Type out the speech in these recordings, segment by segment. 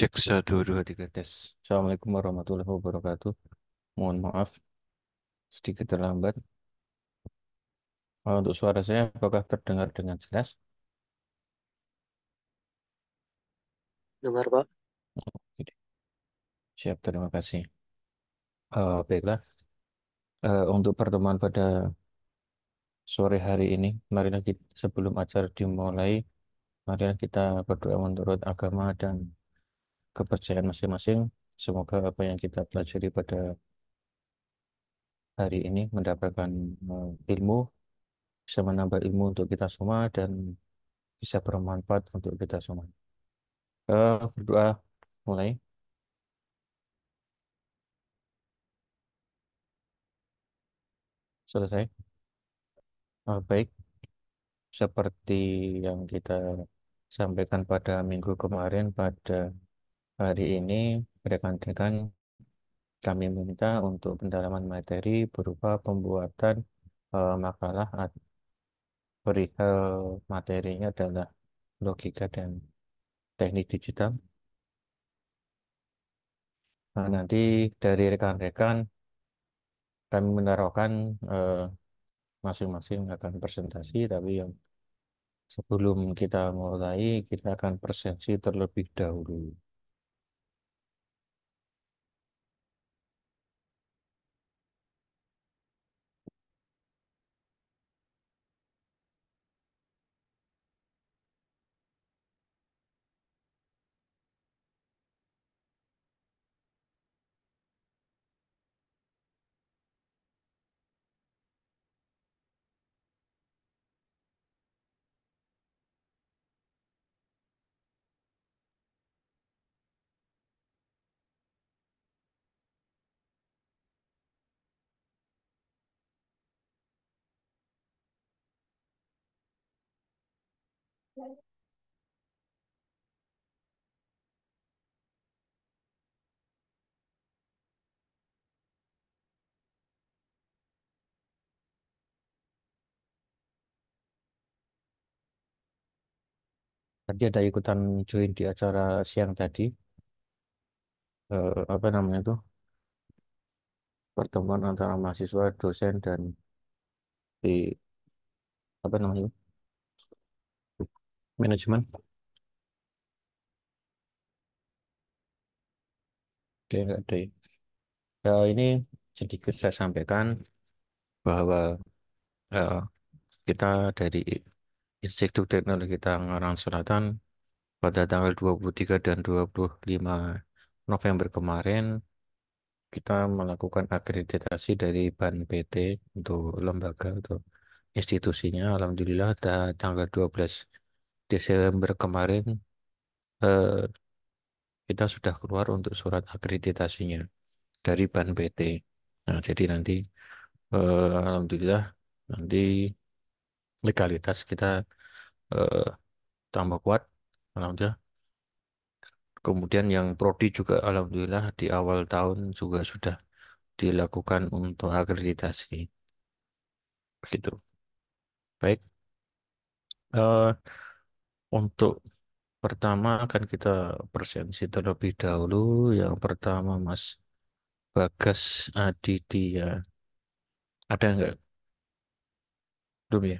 Cek satu dua tiga tes. Assalamualaikum warahmatullahi wabarakatuh. Mohon maaf sedikit terlambat. Untuk suara saya apakah terdengar dengan jelas? Dengar Pak. Siap, terima kasih. Uh, baiklah. Uh, untuk pertemuan pada sore hari ini, mari kita sebelum acara dimulai, mari kita berdoa menurut agama dan kepercayaan masing-masing. Semoga apa yang kita pelajari pada hari ini mendapatkan eh, ilmu, bisa menambah ilmu untuk kita semua dan bisa bermanfaat untuk kita semua. Uh, berdoa mulai. Selesai. Eh, baik, seperti yang kita sampaikan pada minggu kemarin pada Hari ini rekan-rekan kami minta untuk pendalaman materi berupa pembuatan eh, makalah perihal materinya adalah logika dan teknik digital. Nah, nanti dari rekan-rekan kami menaruhkan eh, masing-masing akan presentasi, tapi yang sebelum kita mulai kita akan presentasi terlebih dahulu. Tadi ada ikutan join di acara siang tadi. Eh, apa namanya tuh? Pertemuan antara mahasiswa, dosen, dan di apa namanya? itu Manajemen. Oke, nggak ada ya. Ya, ini sedikit saya sampaikan bahwa eh, kita dari Institut Teknologi Tangerang Selatan pada tanggal 23 dan 25 November kemarin kita melakukan akreditasi dari BAN PT untuk lembaga untuk institusinya alhamdulillah pada tanggal 12 Desember kemarin eh, kita sudah keluar untuk surat akreditasinya dari BAN PT. Nah, jadi nanti eh, alhamdulillah nanti legalitas kita eh, tambah kuat alhamdulillah kemudian yang prodi juga alhamdulillah di awal tahun juga sudah dilakukan untuk akreditasi begitu baik eh, untuk pertama akan kita presensi terlebih dahulu yang pertama Mas Bagas Aditya ada nggak belum ya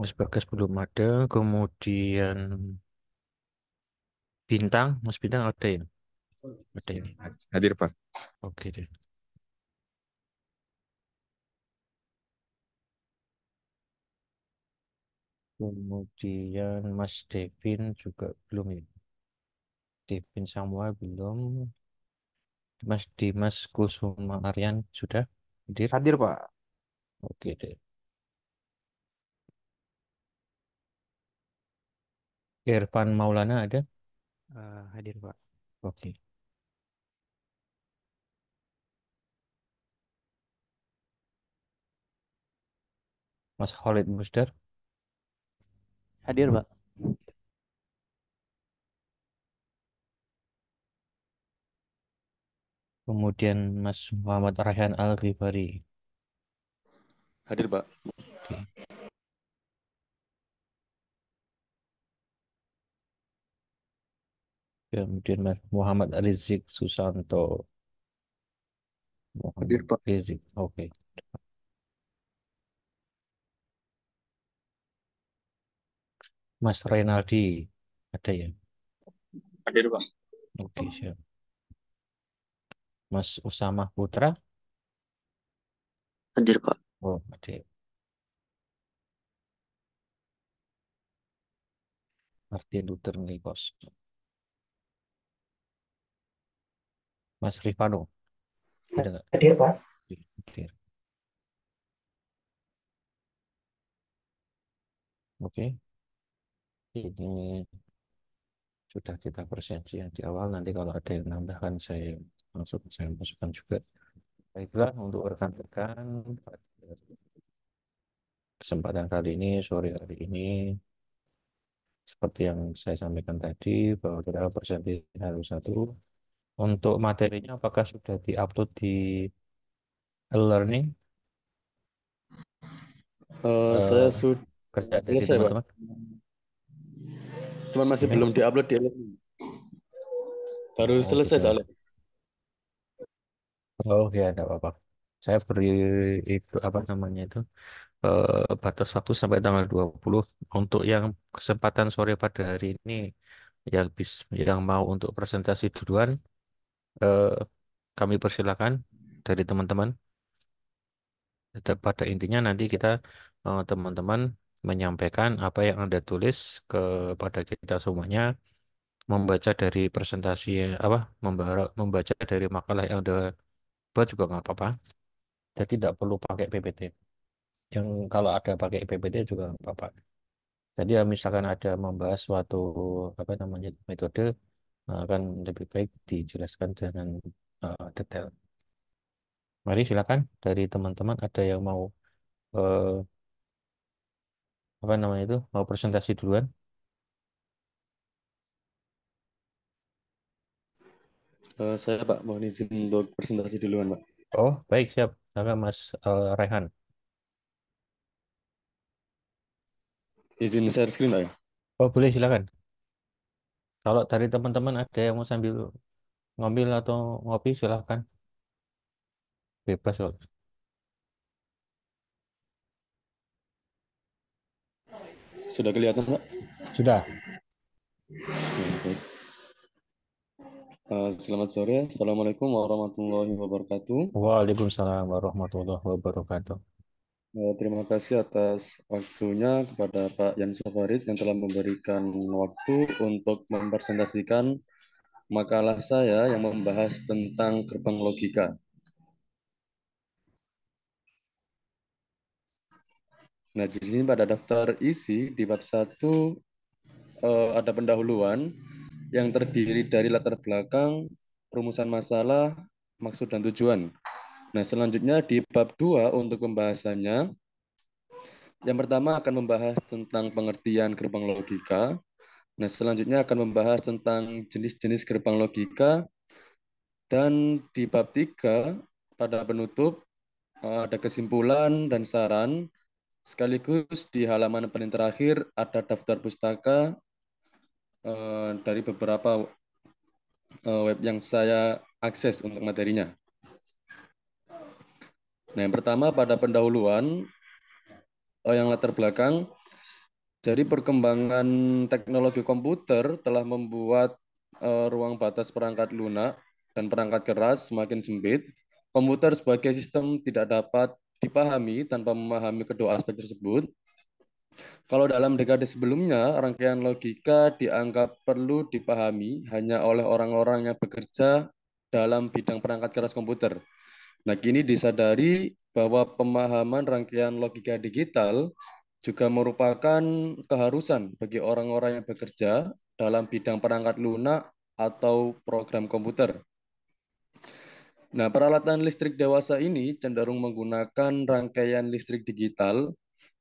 Mas Bagas belum ada. Kemudian Bintang, Mas Bintang ada ya? Ada ya? Hadir, Pak. Oke deh. Kemudian Mas Devin juga belum ya? Devin Samuel belum. Mas Dimas Kusuma Aryan sudah hadir? Hadir, Pak. Oke deh. Irfan Maulana ada? Uh, hadir, Pak. Oke. Mas Khalid Musdar? Hadir, Pak. Kemudian Mas Muhammad Rahyan Al-Ghifari. Hadir, Pak. Oke. Kemudian ya, Muhammad Rizik Susanto. Muhammad Hadir, Pak. Rizik, oke. Okay. Mas Renaldi, ada ya? Hadir, Pak. Oke, okay, siap. Mas Usama Putra? Hadir, Pak. Oh, hadir. Martin Luther Nikos. Oke. Mas Rifano. Ada nggak? Hadir, Pak. Hadir. Oke. Ini sudah kita presensi yang di awal. Nanti kalau ada yang menambahkan, saya langsung saya masukkan juga. Baiklah, untuk rekan-rekan kesempatan kali ini, sore hari ini, seperti yang saya sampaikan tadi, bahwa kita presentasi harus satu, untuk materinya apakah sudah di upload di e-learning Eh, saya eh, sudah kerja selesai, Pak. teman-teman? Cuman masih Ini? belum upload di e-learning. Baru Oh, selesai sudah. soalnya. Oh ya, tidak apa-apa. Saya beri itu apa namanya itu uh, batas waktu sampai tanggal 20 untuk yang kesempatan sore pada hari ini yang bis yang mau untuk presentasi duluan eh, kami persilakan dari teman-teman. Pada intinya nanti kita eh, teman-teman eh, menyampaikan apa yang Anda tulis kepada kita semuanya membaca dari presentasi apa membaca dari makalah yang Anda buat juga nggak apa-apa. Jadi tidak perlu pakai PPT. Yang kalau ada pakai PPT juga nggak apa-apa. Jadi ya misalkan ada membahas suatu apa namanya metode Nah, akan lebih baik dijelaskan dengan uh, detail. Mari silakan dari teman-teman ada yang mau uh, apa namanya itu mau presentasi duluan. Uh, saya Pak mohon izin untuk presentasi duluan Pak. Oh baik siap, Saya Mas uh, Rehan. Izin share screen Pak ya? Oh boleh silakan. Kalau dari teman-teman ada yang mau sambil ngambil atau ngopi silahkan. Bebas loh. Sudah kelihatan, Pak? Sudah. Eh, selamat sore. Assalamualaikum warahmatullahi wabarakatuh. Waalaikumsalam warahmatullahi wabarakatuh. Eh, terima kasih atas waktunya kepada Pak Yan Farid yang telah memberikan waktu untuk mempresentasikan makalah saya yang membahas tentang gerbang logika. Nah, di sini pada daftar isi di bab 1 eh, ada pendahuluan yang terdiri dari latar belakang, rumusan masalah, maksud dan tujuan. Nah, selanjutnya di bab 2 untuk pembahasannya, yang pertama akan membahas tentang pengertian gerbang logika. Nah, selanjutnya akan membahas tentang jenis-jenis gerbang logika. Dan di bab 3, pada penutup, eh, ada kesimpulan dan saran. Sekaligus di halaman paling terakhir ada daftar pustaka eh, dari beberapa eh, web yang saya akses untuk materinya. Nah, yang pertama pada pendahuluan oh, yang latar belakang jadi perkembangan teknologi komputer telah membuat uh, ruang batas perangkat lunak dan perangkat keras semakin sempit. Komputer sebagai sistem tidak dapat dipahami tanpa memahami kedua aspek tersebut. Kalau dalam dekade sebelumnya, rangkaian logika dianggap perlu dipahami hanya oleh orang-orang yang bekerja dalam bidang perangkat keras komputer. Nah, kini disadari bahwa pemahaman rangkaian logika digital juga merupakan keharusan bagi orang-orang yang bekerja dalam bidang perangkat lunak atau program komputer. Nah, peralatan listrik dewasa ini cenderung menggunakan rangkaian listrik digital,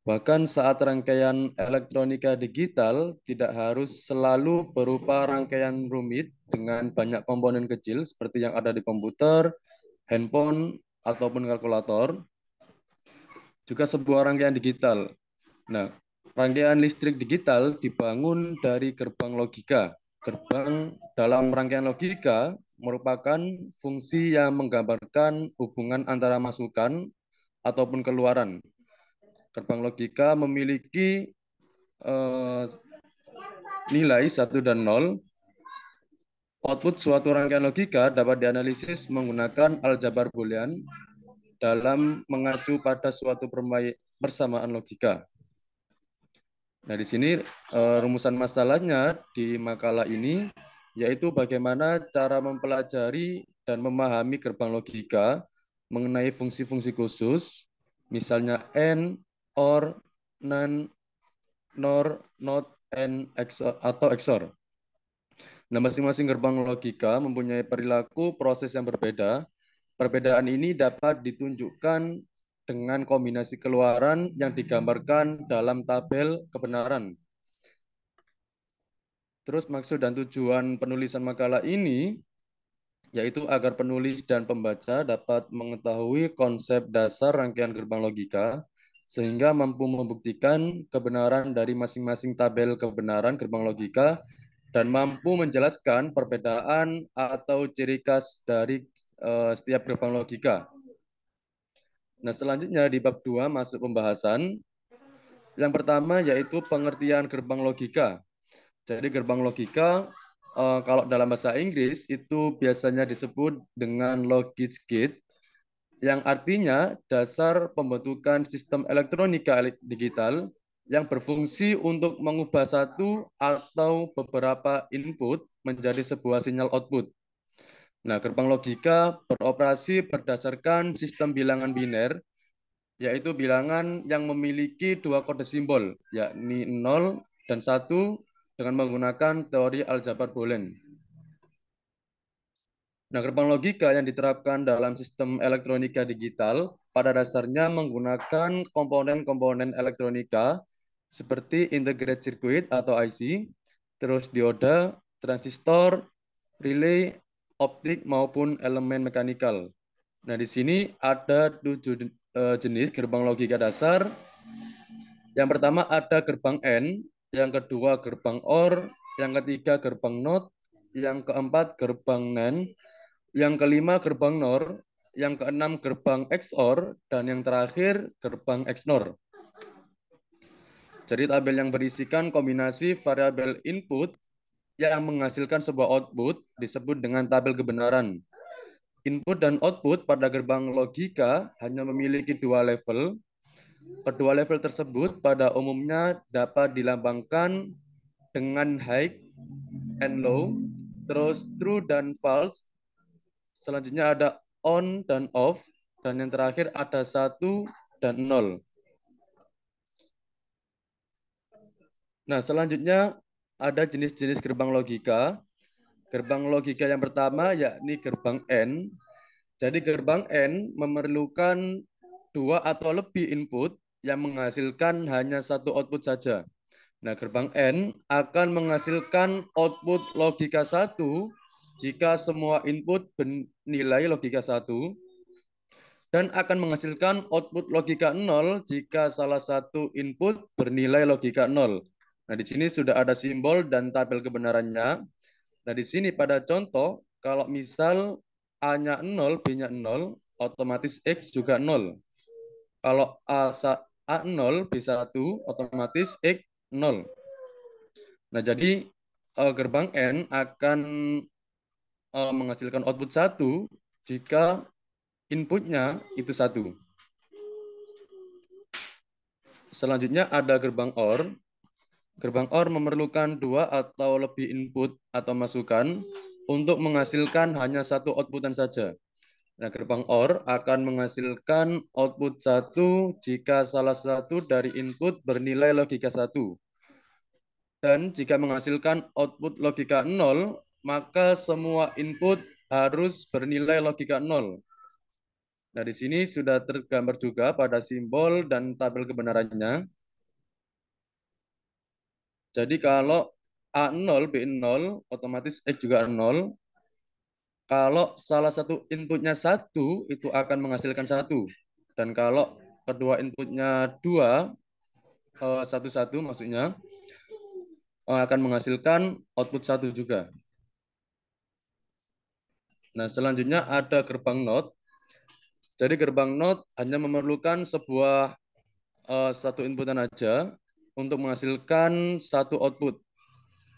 bahkan saat rangkaian elektronika digital tidak harus selalu berupa rangkaian rumit dengan banyak komponen kecil seperti yang ada di komputer, handphone ataupun kalkulator, juga sebuah rangkaian digital. Nah, rangkaian listrik digital dibangun dari gerbang logika. Gerbang dalam rangkaian logika merupakan fungsi yang menggambarkan hubungan antara masukan ataupun keluaran. Gerbang logika memiliki eh, nilai 1 dan 0 Output suatu rangkaian logika dapat dianalisis menggunakan aljabar boolean dalam mengacu pada suatu persamaan logika. Nah, di sini eh, rumusan masalahnya di makalah ini yaitu bagaimana cara mempelajari dan memahami gerbang logika mengenai fungsi-fungsi khusus, misalnya n, or, non, nor, not, and, XOR, atau XOR. Nah, masing-masing gerbang logika mempunyai perilaku proses yang berbeda. Perbedaan ini dapat ditunjukkan dengan kombinasi keluaran yang digambarkan dalam tabel kebenaran. Terus maksud dan tujuan penulisan makalah ini yaitu agar penulis dan pembaca dapat mengetahui konsep dasar rangkaian gerbang logika sehingga mampu membuktikan kebenaran dari masing-masing tabel kebenaran gerbang logika dan mampu menjelaskan perbedaan atau ciri khas dari uh, setiap gerbang logika. Nah, selanjutnya di bab 2 masuk pembahasan. Yang pertama yaitu pengertian gerbang logika. Jadi gerbang logika uh, kalau dalam bahasa Inggris itu biasanya disebut dengan logic gate yang artinya dasar pembentukan sistem elektronika digital yang berfungsi untuk mengubah satu atau beberapa input menjadi sebuah sinyal output. Nah, gerbang logika beroperasi berdasarkan sistem bilangan biner, yaitu bilangan yang memiliki dua kode simbol, yakni 0 dan 1 dengan menggunakan teori aljabar Boolean. Nah, gerbang logika yang diterapkan dalam sistem elektronika digital pada dasarnya menggunakan komponen-komponen elektronika seperti integrated circuit atau IC, terus dioda, transistor, relay, optik maupun elemen mekanikal. Nah, di sini ada tujuh eh, jenis gerbang logika dasar. Yang pertama ada gerbang N, yang kedua gerbang OR, yang ketiga gerbang NOT, yang keempat gerbang NAND, yang kelima gerbang NOR, yang keenam gerbang XOR, dan yang terakhir gerbang XNOR. Jadi tabel yang berisikan kombinasi variabel input yang menghasilkan sebuah output disebut dengan tabel kebenaran. Input dan output pada gerbang logika hanya memiliki dua level. Kedua level tersebut pada umumnya dapat dilambangkan dengan high and low, terus true dan false. Selanjutnya ada on dan off, dan yang terakhir ada satu dan nol. Nah, selanjutnya ada jenis-jenis gerbang logika. Gerbang logika yang pertama yakni gerbang N. Jadi gerbang N memerlukan dua atau lebih input yang menghasilkan hanya satu output saja. Nah, gerbang N akan menghasilkan output logika satu jika semua input bernilai logika satu dan akan menghasilkan output logika nol jika salah satu input bernilai logika nol Nah, di sini sudah ada simbol dan tabel kebenarannya. Nah, di sini pada contoh, kalau misal A-nya 0, B-nya 0, otomatis X juga 0. Kalau A, A 0, B1, otomatis X 0. Nah, jadi e, gerbang N akan e, menghasilkan output 1 jika inputnya itu satu. Selanjutnya ada gerbang OR. Gerbang OR memerlukan dua atau lebih input atau masukan untuk menghasilkan hanya satu outputan saja. Nah, gerbang OR akan menghasilkan output satu jika salah satu dari input bernilai logika satu. Dan jika menghasilkan output logika nol maka semua input harus bernilai logika nol. Nah, di sini sudah tergambar juga pada simbol dan tabel kebenarannya. Jadi kalau A0, B0, otomatis X juga 0. Kalau salah satu inputnya satu itu akan menghasilkan satu. Dan kalau kedua inputnya dua, eh, satu-satu maksudnya, eh, akan menghasilkan output satu juga. Nah, selanjutnya ada gerbang not. Jadi gerbang not hanya memerlukan sebuah eh, satu inputan aja untuk menghasilkan satu output.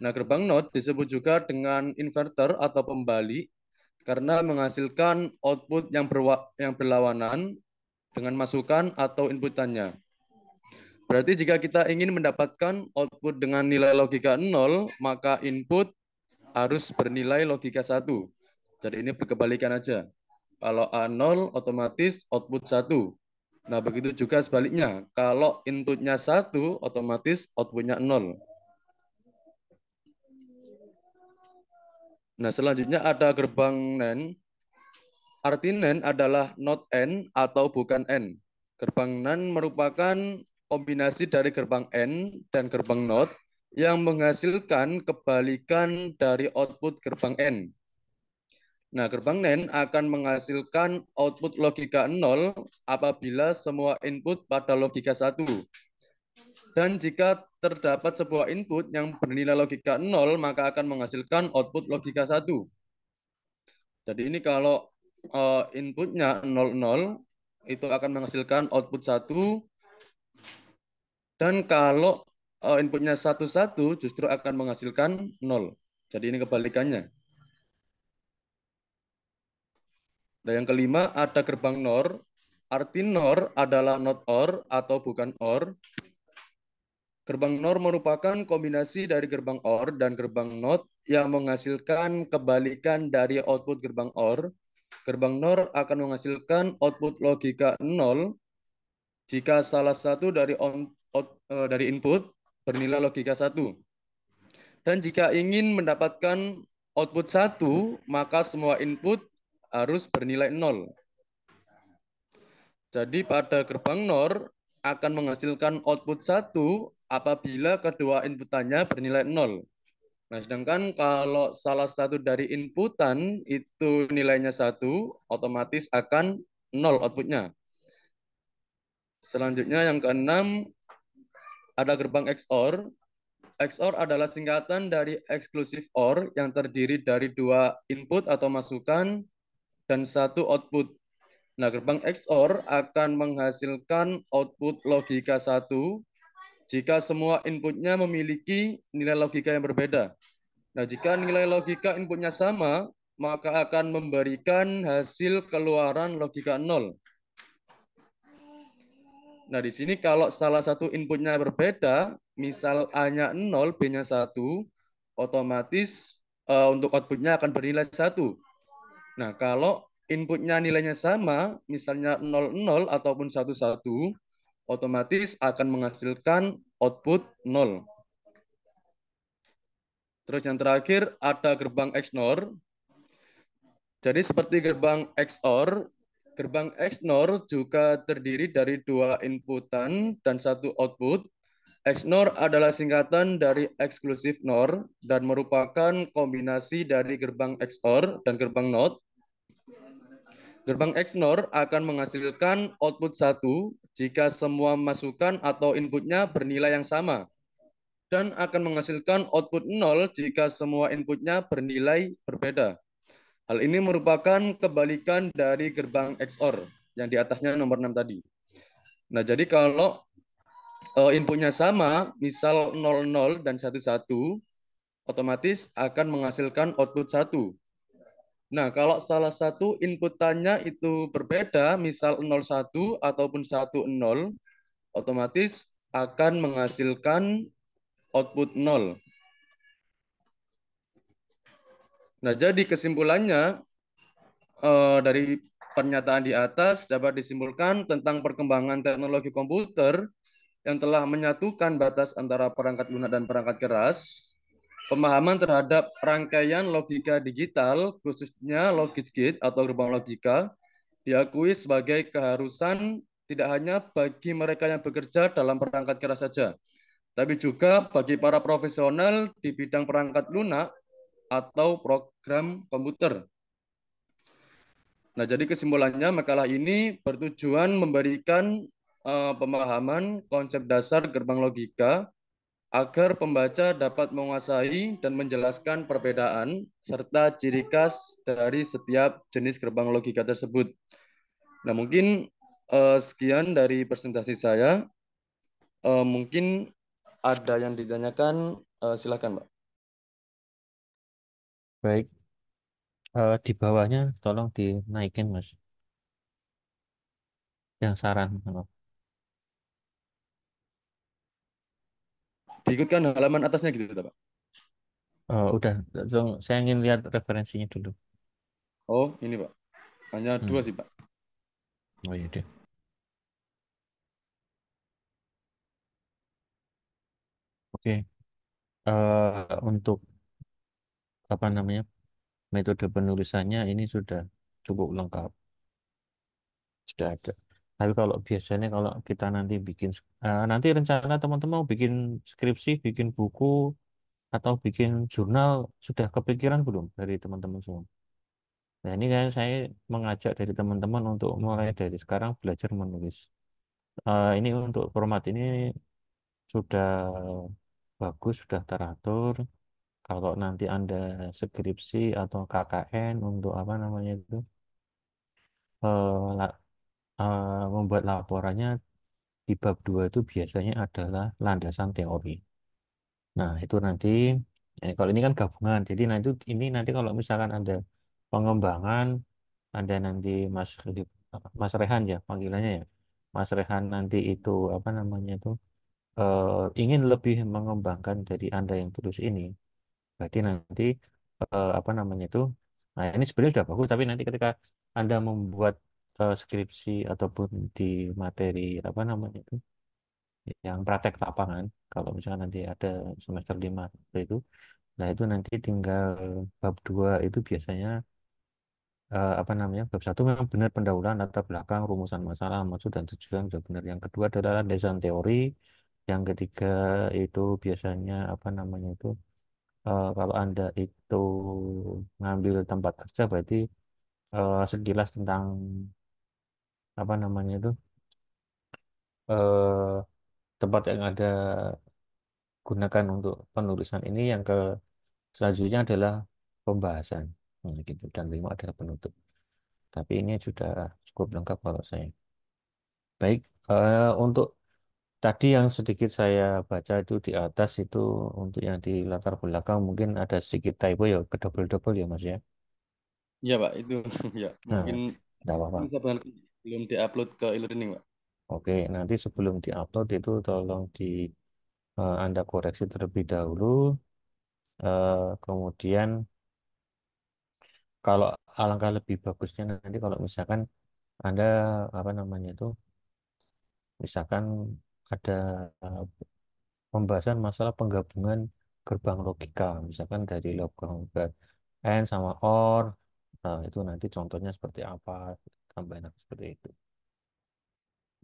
Nah, gerbang node disebut juga dengan inverter atau pembalik karena menghasilkan output yang, yang berlawanan dengan masukan atau inputannya. Berarti jika kita ingin mendapatkan output dengan nilai logika 0, maka input harus bernilai logika 1. Jadi ini berkebalikan aja. Kalau A0 otomatis output 1. Nah, begitu juga sebaliknya. Kalau inputnya satu, otomatis outputnya nol. Nah, selanjutnya ada gerbang NAND. Arti NAND adalah not N atau bukan N. Gerbang NAND merupakan kombinasi dari gerbang N dan gerbang not yang menghasilkan kebalikan dari output gerbang N. Nah, gerbang NAND akan menghasilkan output logika 0 apabila semua input pada logika 1. Dan jika terdapat sebuah input yang bernilai logika 0, maka akan menghasilkan output logika 1. Jadi ini kalau eh, inputnya inputnya 00, itu akan menghasilkan output 1. Dan kalau eh, inputnya inputnya 11, justru akan menghasilkan 0. Jadi ini kebalikannya. Dan yang kelima ada gerbang NOR. Arti NOR adalah not OR atau bukan OR. Gerbang NOR merupakan kombinasi dari gerbang OR dan gerbang NOT yang menghasilkan kebalikan dari output gerbang OR. Gerbang NOR akan menghasilkan output logika 0 jika salah satu dari on, out, uh, dari input bernilai logika 1. Dan jika ingin mendapatkan output 1, maka semua input harus bernilai nol. Jadi pada gerbang NOR akan menghasilkan output satu apabila kedua inputannya bernilai nol. Nah, sedangkan kalau salah satu dari inputan itu nilainya satu, otomatis akan nol outputnya. Selanjutnya yang keenam, ada gerbang XOR. XOR adalah singkatan dari exclusive OR yang terdiri dari dua input atau masukan dan satu output. Nah, gerbang XOR akan menghasilkan output logika satu jika semua inputnya memiliki nilai logika yang berbeda. Nah, jika nilai logika inputnya sama, maka akan memberikan hasil keluaran logika nol. Nah, di sini kalau salah satu inputnya berbeda, misal A-nya 0, B-nya 1, otomatis uh, untuk outputnya akan bernilai 1. Nah, kalau inputnya nilainya sama, misalnya 00 ataupun 11, otomatis akan menghasilkan output 0. Terus yang terakhir ada gerbang XNOR. Jadi seperti gerbang XOR, gerbang XNOR juga terdiri dari dua inputan dan satu output Xnor adalah singkatan dari Exclusive NOR dan merupakan kombinasi dari gerbang XOR dan gerbang NOT. Gerbang XNOR akan menghasilkan output satu jika semua masukan atau inputnya bernilai yang sama dan akan menghasilkan output 0 jika semua inputnya bernilai berbeda. Hal ini merupakan kebalikan dari gerbang XOR yang di atasnya nomor 6 tadi. Nah, jadi kalau uh, inputnya sama, misal 00 dan 11, otomatis akan menghasilkan output 1. Nah, kalau salah satu inputannya itu berbeda, misal 01 ataupun 10, otomatis akan menghasilkan output 0. Nah, jadi kesimpulannya uh, dari pernyataan di atas dapat disimpulkan tentang perkembangan teknologi komputer yang telah menyatukan batas antara perangkat lunak dan perangkat keras, pemahaman terhadap rangkaian logika digital, khususnya logis gate atau gerbang logika, diakui sebagai keharusan tidak hanya bagi mereka yang bekerja dalam perangkat keras saja, tapi juga bagi para profesional di bidang perangkat lunak atau program komputer. Nah, jadi kesimpulannya makalah ini bertujuan memberikan Eh, pemahaman konsep dasar gerbang logika agar pembaca dapat menguasai dan menjelaskan perbedaan serta ciri khas dari setiap jenis gerbang logika tersebut. Nah, mungkin uh, sekian dari presentasi saya. Uh, mungkin ada yang ditanyakan, uh, silakan, Pak. Baik. Uh, di bawahnya tolong dinaikin, Mas. Yang saran, Pak. diikutkan halaman atasnya gitu Pak? Oh, udah. Saya ingin lihat referensinya dulu. Oh, ini Pak. Hanya hmm. dua sih Pak. Oh iya deh. Oke. Okay. Uh, eh, untuk apa namanya metode penulisannya ini sudah cukup lengkap. Sudah ada. Tapi kalau biasanya kalau kita nanti bikin uh, nanti rencana teman-teman mau bikin skripsi, bikin buku atau bikin jurnal sudah kepikiran belum dari teman-teman semua? Nah, ini kan saya mengajak dari teman-teman untuk mulai dari sekarang belajar menulis. Uh, ini untuk format ini sudah bagus, sudah teratur. Kalau nanti Anda skripsi atau KKN untuk apa namanya itu? Uh, uh, membuat laporannya di bab 2 itu biasanya adalah landasan teori. Nah, itu nanti ini eh, kalau ini kan gabungan. Jadi nanti ini nanti kalau misalkan ada pengembangan ada nanti Mas Mas Rehan ya panggilannya ya. Mas Rehan nanti itu apa namanya itu eh, ingin lebih mengembangkan dari Anda yang tulis ini. Berarti nanti apa namanya itu Nah, ini sebenarnya sudah bagus, tapi nanti ketika Anda membuat uh, skripsi ataupun di materi apa namanya itu yang praktek lapangan kalau misalnya nanti ada semester lima itu nah itu nanti tinggal bab dua itu biasanya eh, apa namanya bab satu memang benar pendahuluan latar belakang rumusan masalah maksud dan tujuan sudah benar yang kedua adalah landasan teori yang ketiga itu biasanya apa namanya itu eh, kalau anda itu ngambil tempat kerja berarti eh, sekilas tentang apa namanya itu eh, tempat yang ada gunakan untuk penulisan ini yang ke selanjutnya adalah pembahasan hmm, gitu dan lima adalah penutup tapi ini sudah cukup lengkap kalau saya baik eh, untuk tadi yang sedikit saya baca itu di atas itu untuk yang di latar belakang mungkin ada sedikit typo ya kedobel-dobel ya mas ya Iya Pak, itu ya nah, mungkin tidak apa-apa belum diupload ke e-learning, Pak. Oke, nanti sebelum diupload itu tolong di uh, Anda koreksi terlebih dahulu. Uh, kemudian kalau alangkah lebih bagusnya nanti kalau misalkan Anda apa namanya itu misalkan ada uh, pembahasan masalah penggabungan gerbang logika misalkan dari logika N sama OR nah itu nanti contohnya seperti apa tambah seperti itu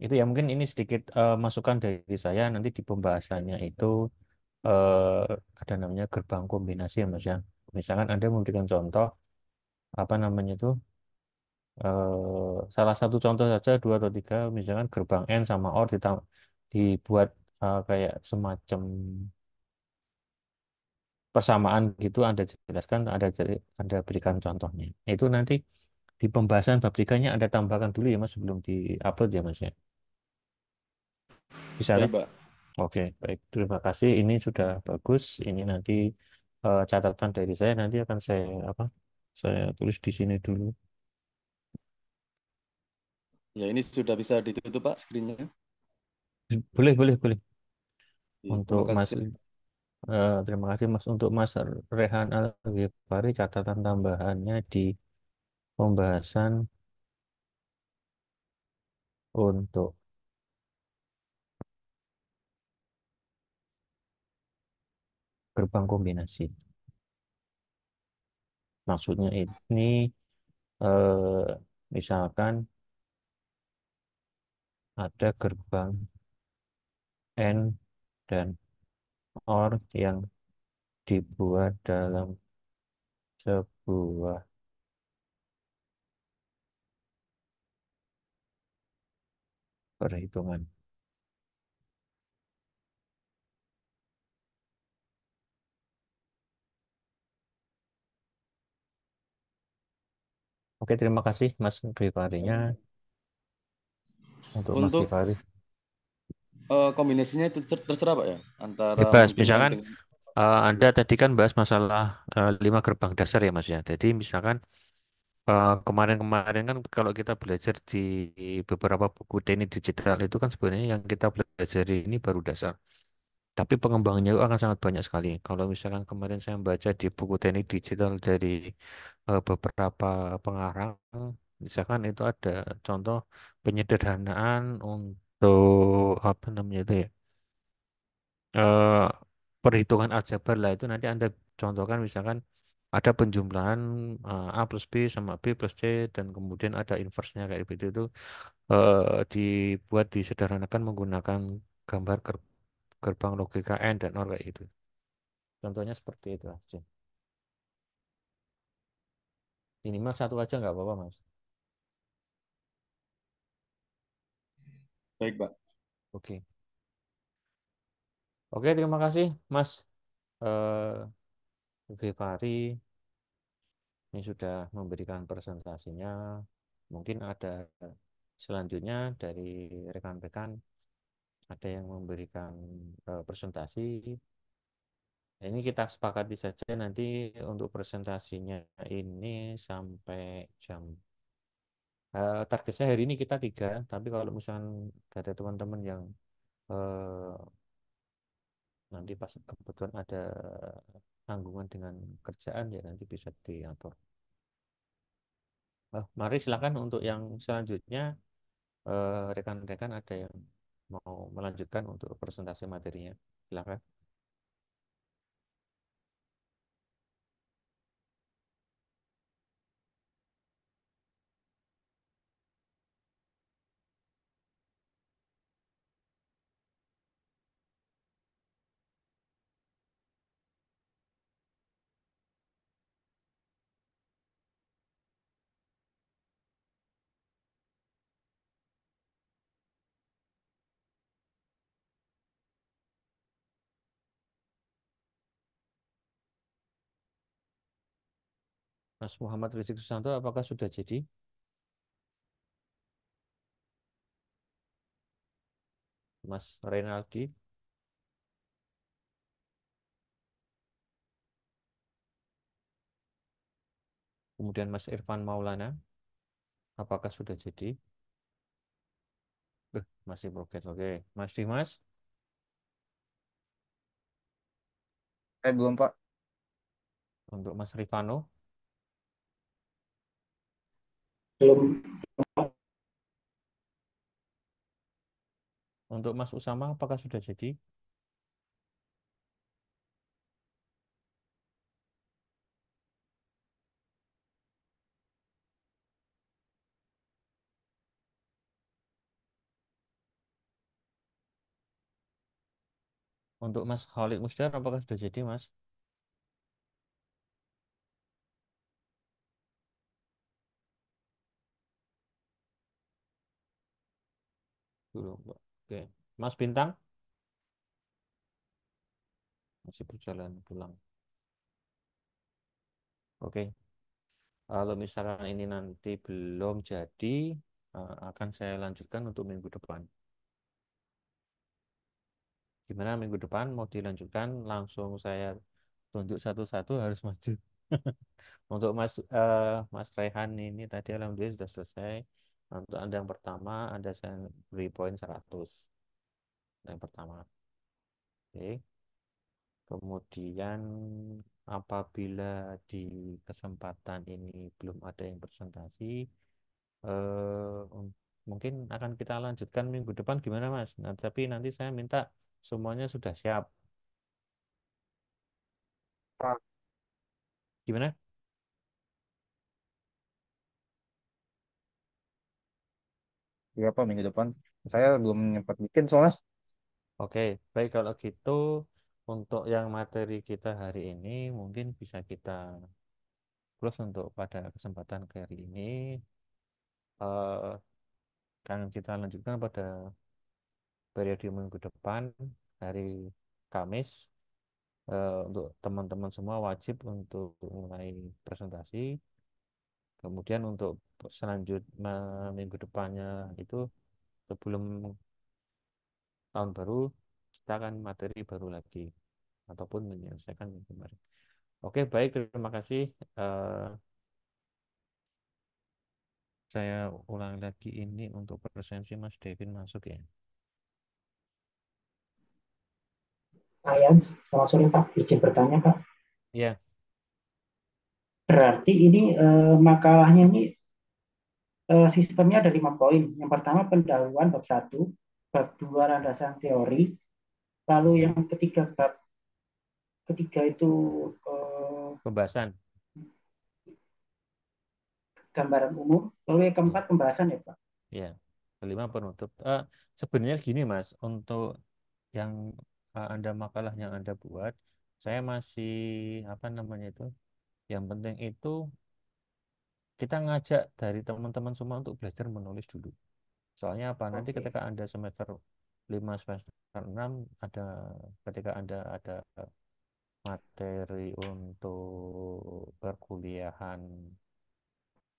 itu ya mungkin ini sedikit uh, masukan dari saya nanti di pembahasannya itu uh, ada namanya gerbang kombinasi ya mas ya misalkan anda memberikan contoh apa namanya itu uh, salah satu contoh saja dua atau tiga misalkan gerbang n sama or dibuat uh, kayak semacam persamaan gitu Anda jelaskan, Anda Anda berikan contohnya. Itu nanti di pembahasan bab tiganya ada tambahkan dulu ya mas sebelum di upload ya mas ya bisa ya, Pak. oke baik terima kasih ini sudah bagus ini nanti uh, catatan dari saya nanti akan saya apa saya tulis di sini dulu ya ini sudah bisa ditutup pak screennya boleh boleh boleh ya, untuk mas uh, terima kasih mas untuk mas Rehan Al Ghifari catatan tambahannya di Pembahasan untuk gerbang kombinasi. Maksudnya ini eh, misalkan ada gerbang N dan OR yang dibuat dalam sebuah perhitungan Oke, terima kasih Mas Givarinya untuk Mas Untuk eh, kombinasinya itu terserah Pak ya antara Bebas, misalkan dengan eh, Anda tadi kan bahas masalah eh, lima gerbang dasar ya Mas ya. Jadi misalkan kemarin eh, Kemarin-kemarin kan kalau kita belajar di beberapa buku teknik digital itu kan sebenarnya yang kita belajar ini baru dasar. Tapi pengembangannya itu akan sangat banyak sekali. Kalau misalkan kemarin saya membaca di buku teknik digital dari uh, beberapa pengarang, misalkan itu ada contoh penyederhanaan untuk apa namanya itu ya, uh, perhitungan aljabar lah itu nanti Anda contohkan misalkan ada penjumlahan eh, A plus B sama B plus C dan kemudian ada inversnya kayak begitu itu eh, dibuat disederhanakan menggunakan gambar gerbang logika N dan OR kayak gitu. Contohnya seperti itu aja. Minimal satu aja nggak apa-apa mas. Baik Pak. Oke. Oke terima kasih Mas. Uh, Givari ini sudah memberikan presentasinya. Mungkin ada selanjutnya dari rekan-rekan ada yang memberikan uh, presentasi. Ini kita sepakati saja nanti untuk presentasinya ini sampai jam uh, targetnya hari ini kita tiga, tapi kalau misalnya ada teman-teman yang uh, nanti pas kebetulan ada tanggungan dengan kerjaan ya nanti bisa diatur. Eh, mari silakan untuk yang selanjutnya eh, rekan-rekan eh, ada yang mau melanjutkan untuk presentasi materinya. Silakan. Mas Muhammad Rizik Susanto apakah sudah jadi? Mas Renaldi. Kemudian Mas Irfan Maulana. Apakah sudah jadi? Eh, masih progres. Oke. Mas Dimas. Eh, belum, Pak. Untuk Mas Rifano belum Untuk Mas Usama, apakah sudah jadi? Untuk Mas Khalid Musdar, apakah sudah jadi, Mas? dulu. Gitu Oke. Mas Bintang? Masih berjalan pulang. Oke. Kalau misalkan ini nanti belum jadi, eh, akan saya lanjutkan untuk minggu depan. Gimana minggu depan mau dilanjutkan? Langsung saya tunjuk satu-satu harus maju. untuk Mas uh, Mas Rehan ini tadi alhamdulillah sudah selesai untuk Anda yang pertama, Anda saya beri poin 100. Yang pertama. Oke. Kemudian apabila di kesempatan ini belum ada yang presentasi, eh, mungkin akan kita lanjutkan minggu depan gimana Mas? Nah, tapi nanti saya minta semuanya sudah siap. Gimana? berapa minggu depan. Saya belum sempat bikin soalnya. Oke, baik kalau gitu untuk yang materi kita hari ini mungkin bisa kita plus untuk pada kesempatan hari ini uh, kita lanjutkan pada periode minggu depan hari Kamis uh, untuk teman-teman semua wajib untuk mulai presentasi Kemudian untuk selanjutnya minggu depannya itu sebelum tahun baru kita akan materi baru lagi ataupun menyelesaikan yang kemarin. Oke, baik terima kasih. Uh, saya ulang lagi ini untuk presensi Mas Devin masuk ya. Ayans, selamat sore Pak. Izin bertanya Pak. Iya. Yeah. Berarti ini eh, makalahnya ini eh, sistemnya ada lima poin. Yang pertama pendahuluan bab satu, bab dua landasan teori, lalu yang ketiga bab ketiga itu eh, pembahasan gambaran umum, lalu yang keempat hmm. pembahasan ya Pak. Ya, kelima penutup. Uh, sebenarnya gini Mas, untuk yang uh, Anda makalah yang Anda buat, saya masih apa namanya itu yang penting itu kita ngajak dari teman-teman semua untuk belajar menulis dulu. Soalnya apa? Nanti okay. ketika Anda semester lima semester 6 ada ketika Anda ada materi untuk perkuliahan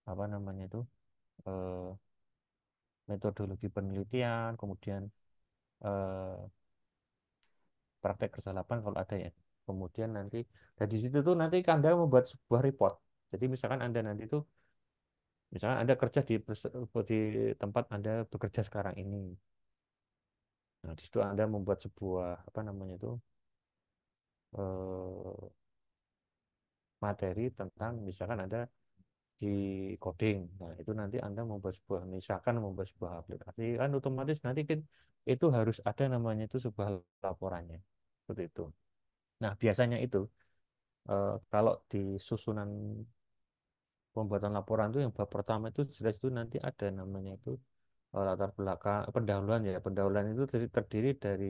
apa namanya itu? eh, metodologi penelitian, kemudian eh, praktek kerja lapangan kalau ada ya. Kemudian nanti dari situ tuh nanti Anda membuat sebuah report. Jadi misalkan Anda nanti tuh misalkan Anda kerja di di tempat Anda bekerja sekarang ini. Nah, di situ Anda membuat sebuah apa namanya itu eh, materi tentang misalkan Anda di coding. Nah, itu nanti Anda membuat sebuah misalkan membuat sebuah aplikasi kan otomatis nanti itu harus ada namanya itu sebuah laporannya. Seperti itu. Nah, biasanya itu eh, kalau di susunan pembuatan laporan itu yang bab pertama itu jelas itu nanti ada namanya itu eh, latar belakang eh, pendahuluan ya. Pendahuluan itu terdiri dari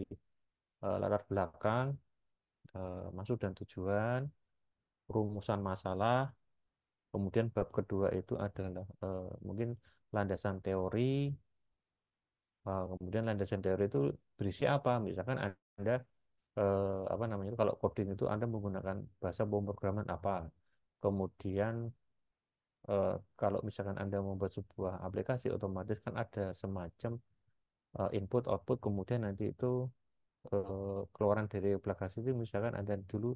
eh, latar belakang, eh, masuk dan tujuan, rumusan masalah. Kemudian bab kedua itu adalah eh, mungkin landasan teori. kemudian landasan teori itu berisi apa? Misalkan Anda eh, apa namanya kalau coding itu Anda menggunakan bahasa pemrograman apa. Kemudian eh, kalau misalkan Anda membuat sebuah aplikasi otomatis kan ada semacam eh, input output kemudian nanti itu eh, keluaran dari aplikasi itu misalkan Anda dulu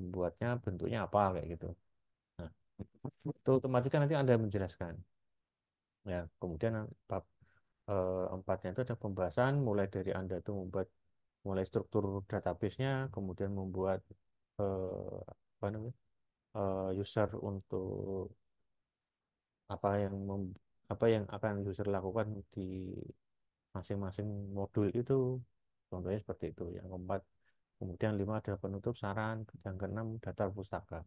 membuatnya bentuknya apa kayak gitu. Nah, itu otomatis kan nanti Anda menjelaskan. Ya, kemudian eh, bab eh, empatnya itu ada pembahasan mulai dari Anda itu membuat mulai struktur database-nya, kemudian membuat eh, apa namanya eh, user untuk apa yang mem, apa yang akan user lakukan di masing-masing modul itu, contohnya seperti itu. Yang keempat, kemudian lima adalah penutup saran, yang keenam daftar pustaka.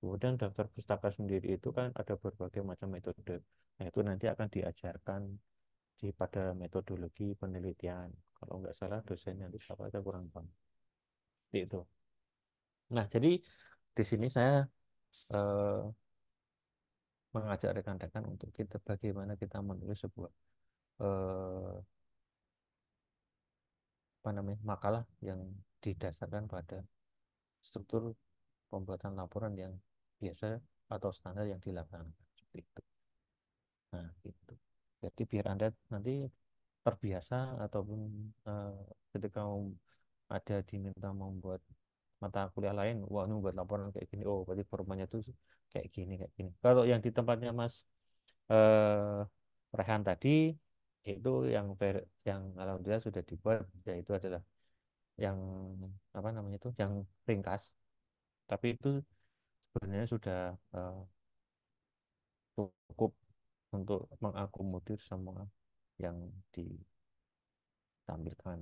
Kemudian daftar pustaka sendiri itu kan ada berbagai macam metode. Nah, itu nanti akan diajarkan di pada metodologi penelitian kalau nggak salah dosennya di apa aja kurang paham itu nah jadi di sini saya eh, mengajak rekan-rekan untuk kita bagaimana kita menulis sebuah eh, apa namanya makalah yang didasarkan pada struktur pembuatan laporan yang biasa atau standar yang dilakukan, seperti itu. Nah, itu. Jadi biar Anda nanti terbiasa ataupun uh, ketika ada diminta membuat mata kuliah lain, wah ini buat laporan kayak gini, oh berarti formatnya tuh kayak gini kayak gini. Kalau yang di tempatnya Mas uh, Rehan tadi itu yang yang alhamdulillah sudah dibuat yaitu adalah yang apa namanya itu yang ringkas. Tapi itu sebenarnya sudah uh, cukup untuk mengakomodir semua yang ditampilkan.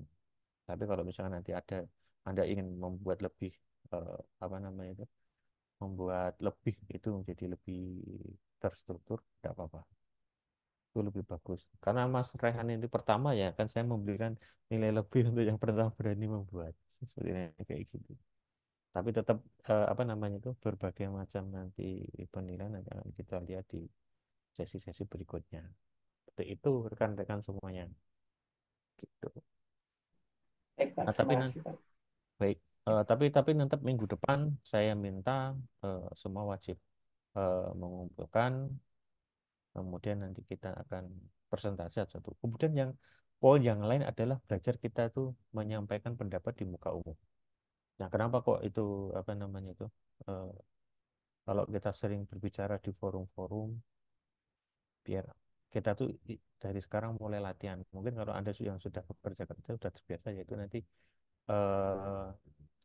Tapi kalau misalkan nanti ada Anda ingin membuat lebih uh, apa namanya itu membuat lebih itu menjadi lebih terstruktur, tidak apa-apa. Itu lebih bagus. Karena Mas Rehan ini pertama ya, kan saya memberikan nilai lebih untuk yang pertama berani membuat. Seperti ini kayak gitu. Tapi tetap uh, apa namanya itu berbagai macam nanti penilaian akan kita lihat di sesi-sesi berikutnya seperti itu rekan-rekan semuanya gitu baik, nah, tapi nanti baik uh, tapi tapi nanti minggu depan saya minta uh, semua wajib uh, mengumpulkan kemudian nanti kita akan presentasi satu kemudian yang poin yang lain adalah belajar kita itu menyampaikan pendapat di muka umum nah kenapa kok itu apa namanya itu uh, kalau kita sering berbicara di forum-forum biar kita tuh dari sekarang mulai latihan. Mungkin kalau Anda yang sudah bekerja kerja sudah terbiasa ya itu nanti eh,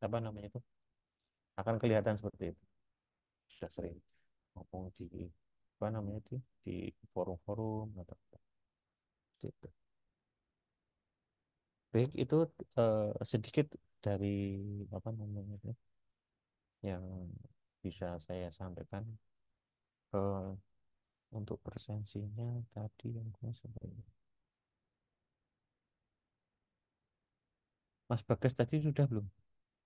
apa namanya itu akan kelihatan seperti itu. Sudah sering ngomong di apa namanya itu di forum-forum atau gitu. Baik itu eh, sedikit dari apa namanya itu yang bisa saya sampaikan. Eh, untuk persensinya tadi yang gue ini Mas Bagas tadi sudah belum?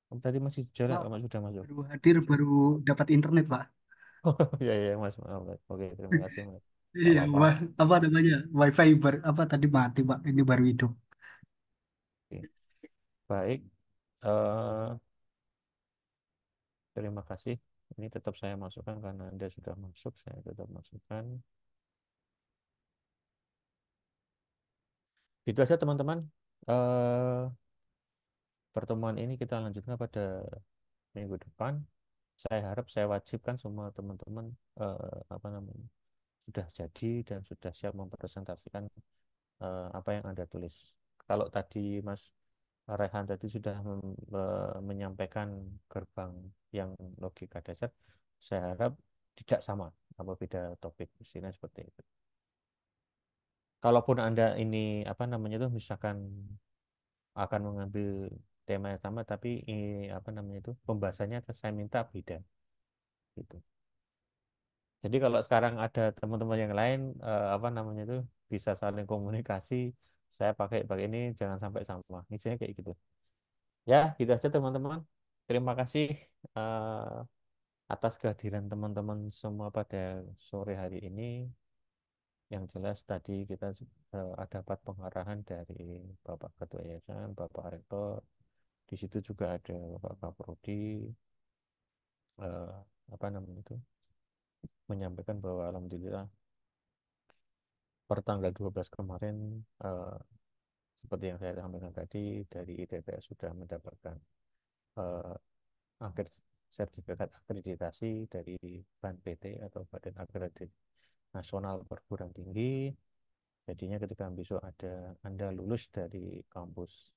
Om tadi masih jarak Pak, oh, sudah masuk. baru hadir baru dapat internet Pak. Oh ya ya Mas, maaf. Oke terima kasih Mas. Iya, apa, apa namanya? Wi-Fi ber, apa tadi mati Pak, ini baru hidup. Baik, Uh, terima kasih. Ini tetap saya masukkan karena Anda sudah masuk, saya tetap masukkan. Itu saja teman-teman. Eh, pertemuan ini kita lanjutkan pada minggu depan. Saya harap saya wajibkan semua teman-teman uh, apa namanya sudah jadi dan sudah siap mempresentasikan uh, apa yang Anda tulis. Kalau tadi Mas Rehan tadi sudah menyampaikan gerbang yang logika dasar, saya harap tidak sama apa beda topik di sini seperti itu. Kalaupun Anda ini apa namanya itu misalkan akan mengambil tema yang sama tapi ini, apa namanya itu pembahasannya saya minta beda gitu. Jadi kalau sekarang ada teman-teman yang lain eh, apa namanya itu bisa saling komunikasi saya pakai pakai ini jangan sampai sama isinya kayak gitu ya gitu aja teman-teman terima kasih uh, atas kehadiran teman-teman semua pada sore hari ini yang jelas tadi kita uh, eh, dapat pengarahan dari Bapak Ketua Yayasan, Bapak Rektor, di situ juga ada Bapak Kaprodi, uh, apa namanya itu, menyampaikan bahwa alhamdulillah per tanggal 12 kemarin uh, seperti yang saya sampaikan tadi dari ITPS sudah mendapatkan eh, akhir sertifikat akreditasi dari BAN PT atau Badan Akreditasi Nasional Perguruan Tinggi jadinya ketika besok ada Anda lulus dari kampus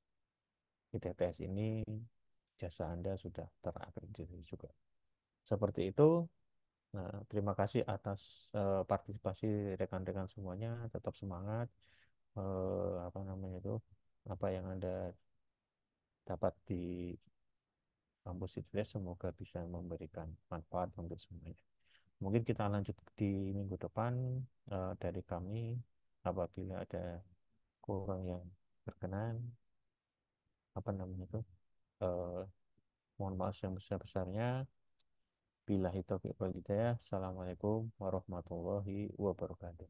ITPS ini jasa Anda sudah terakreditasi juga seperti itu Nah, terima kasih atas uh, partisipasi rekan-rekan semuanya. Tetap semangat. Uh, apa namanya itu? Apa yang anda dapat di kampus ya semoga bisa memberikan manfaat untuk semuanya. Mungkin kita lanjut di minggu depan uh, dari kami apabila ada kurang yang berkenan apa namanya itu uh, mohon maaf yang besar besarnya Billahi taufiq wal hidayah. Assalamualaikum warahmatullahi wabarakatuh.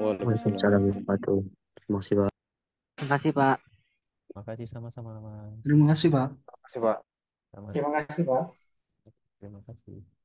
Waalaikumsalam warahmatullahi wabarakatuh. Terima kasih, Pak. Terima kasih sama-sama, Mas. Terima kasih, Pak. Terima kasih, Pak. Terima kasih, Pak. Terima kasih.